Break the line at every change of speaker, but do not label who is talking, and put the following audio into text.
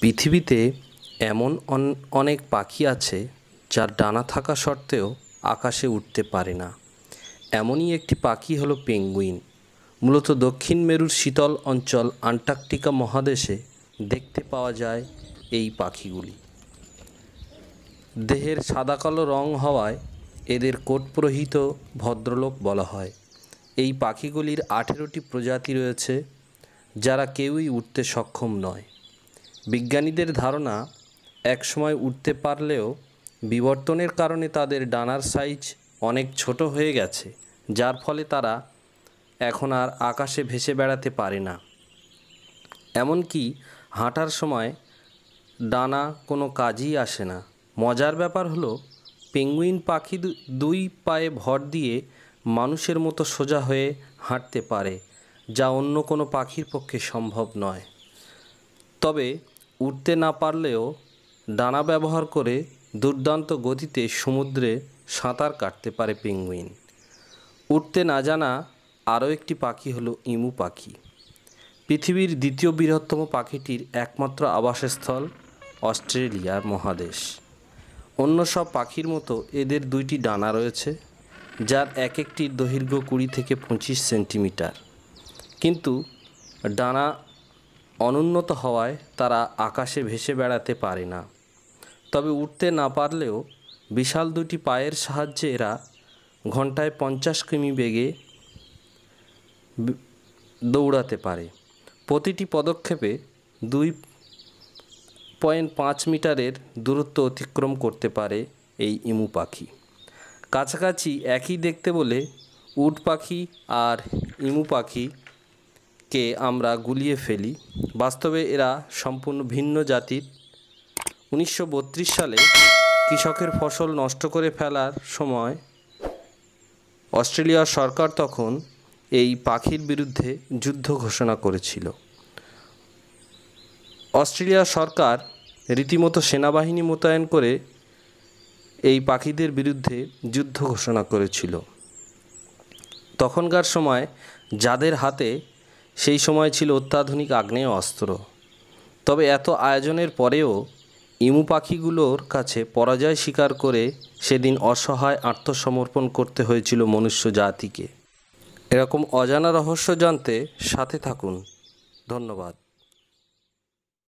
পৃথিবীতে এমন অনেক পাখি আছে যার ডানা থাকা সত্ত্বেও আকাশে উঠতে পারে না এমনই একটি পাখি হলো পেঙ্গুইন মূলত দক্ষিণ মেরুর শীতল অঞ্চল আন্টার্কটিকা মহাদেশে দেখতে পাওয়া যায় এই পাখিগুলি দেহের সাদা কালো রং হওয়ায় এদের কোটপ্রহিত ভদ্রলোক বলা হয় এই পাখিগুলির আঠেরোটি প্রজাতি রয়েছে যারা কেউই উঠতে সক্ষম নয় বিজ্ঞানীদের ধারণা একসময় উঠতে পারলেও বিবর্তনের কারণে তাদের ডানার সাইজ অনেক ছোট হয়ে গেছে যার ফলে তারা এখন আর আকাশে ভেসে বেড়াতে পারে না এমনকি হাঁটার সময় ডানা কোনো কাজই আসে না মজার ব্যাপার হলো পেঙ্গুইন পাখি দুই পায়ে ভর দিয়ে মানুষের মতো সোজা হয়ে হাঁটতে পারে যা অন্য কোনো পাখির পক্ষে সম্ভব নয় তবে উঠতে না পারলেও ডানা ব্যবহার করে দুর্দান্ত গতিতে সমুদ্রে সাঁতার কাটতে পারে পেঙ্গুইন উঠতে না জানা আরও একটি পাখি হলো ইমু পাখি পৃথিবীর দ্বিতীয় বৃহত্তম পাখিটির একমাত্র আবাসস্থল অস্ট্রেলিয়ার মহাদেশ অন্য সব পাখির মতো এদের দুইটি ডানা রয়েছে যার এক একটির দৈর্ঘ্য কুড়ি থেকে পঁচিশ সেন্টিমিটার কিন্তু ডানা অনুন্নত হওয়ায় তারা আকাশে ভেসে বেড়াতে পারে না তবে উঠতে না পারলেও বিশাল দুটি পায়ের সাহায্যে এরা ঘন্টায় পঞ্চাশ কিমি বেগে দৌড়াতে পারে প্রতিটি পদক্ষেপে দুই পয়েন্ট পাঁচ মিটারের দূরত্ব অতিক্রম করতে পারে এই ইমু পাখি কাছাকাছি একই দেখতে বলে উট পাখি আর ইমু পাখি কে আমরা গুলিয়ে ফেলি বাস্তবে এরা সম্পূর্ণ ভিন্ন জাতির উনিশশো সালে কৃষকের ফসল নষ্ট করে ফেলার সময় অস্ট্রেলিয়ার সরকার তখন এই পাখির বিরুদ্ধে যুদ্ধ ঘোষণা করেছিল অস্ট্রেলিয়া সরকার রীতিমতো সেনাবাহিনী মোতায়েন করে এই পাখিদের বিরুদ্ধে যুদ্ধ ঘোষণা করেছিল তখনকার সময় যাদের হাতে সেই সময় ছিল অত্যাধুনিক আগ্নেয় অস্ত্র তবে এত আয়োজনের পরেও ইমু পাখিগুলোর কাছে পরাজয় স্বীকার করে সেদিন অসহায় আত্মসমর্পণ করতে হয়েছিল মনুষ্য জাতিকে এরকম অজানা রহস্য জানতে সাথে থাকুন ধন্যবাদ